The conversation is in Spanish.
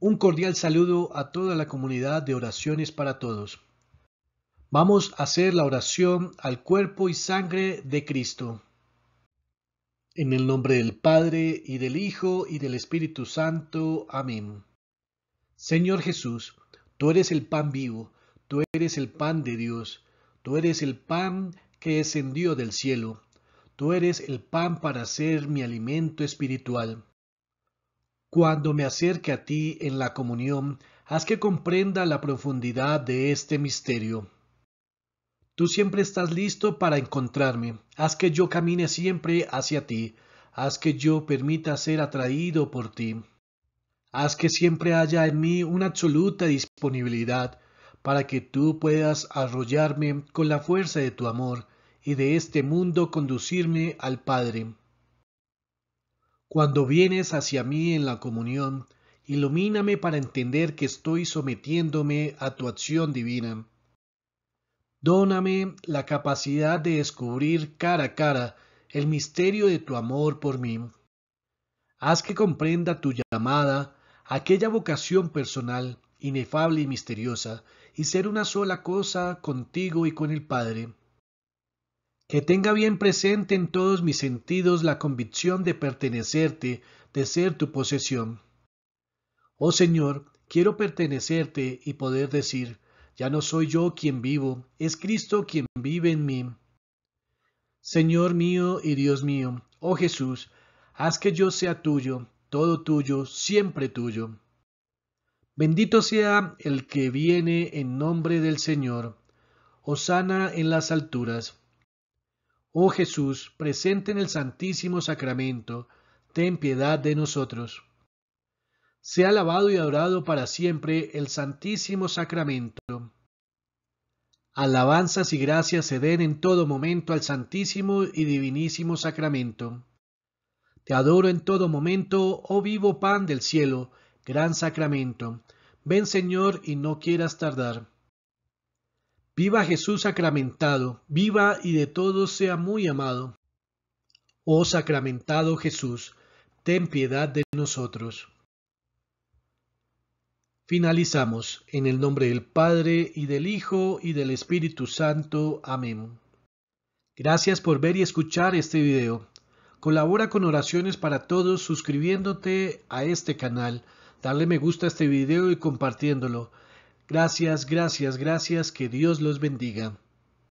Un cordial saludo a toda la comunidad de oraciones para todos. Vamos a hacer la oración al cuerpo y sangre de Cristo. En el nombre del Padre y del Hijo y del Espíritu Santo. Amén. Señor Jesús, tú eres el pan vivo, tú eres el pan de Dios, tú eres el pan que descendió del cielo, tú eres el pan para ser mi alimento espiritual. Cuando me acerque a ti en la comunión, haz que comprenda la profundidad de este misterio. Tú siempre estás listo para encontrarme. Haz que yo camine siempre hacia ti. Haz que yo permita ser atraído por ti. Haz que siempre haya en mí una absoluta disponibilidad para que tú puedas arrollarme con la fuerza de tu amor y de este mundo conducirme al Padre. Cuando vienes hacia mí en la comunión, ilumíname para entender que estoy sometiéndome a tu acción divina. Dóname la capacidad de descubrir cara a cara el misterio de tu amor por mí. Haz que comprenda tu llamada, aquella vocación personal, inefable y misteriosa, y ser una sola cosa contigo y con el Padre. Que tenga bien presente en todos mis sentidos la convicción de pertenecerte, de ser tu posesión. Oh Señor, quiero pertenecerte y poder decir, ya no soy yo quien vivo, es Cristo quien vive en mí. Señor mío y Dios mío, oh Jesús, haz que yo sea tuyo, todo tuyo, siempre tuyo. Bendito sea el que viene en nombre del Señor. sana en las alturas. Oh Jesús, presente en el Santísimo Sacramento, ten piedad de nosotros. Sea alabado y adorado para siempre el Santísimo Sacramento. Alabanzas y gracias se den en todo momento al Santísimo y Divinísimo Sacramento. Te adoro en todo momento, oh vivo pan del cielo, gran sacramento. Ven Señor y no quieras tardar. Viva Jesús sacramentado, viva y de todos sea muy amado. Oh sacramentado Jesús, ten piedad de nosotros. Finalizamos en el nombre del Padre y del Hijo y del Espíritu Santo. Amén. Gracias por ver y escuchar este video. Colabora con oraciones para todos suscribiéndote a este canal, darle me gusta a este video y compartiéndolo. Gracias, gracias, gracias, que Dios los bendiga.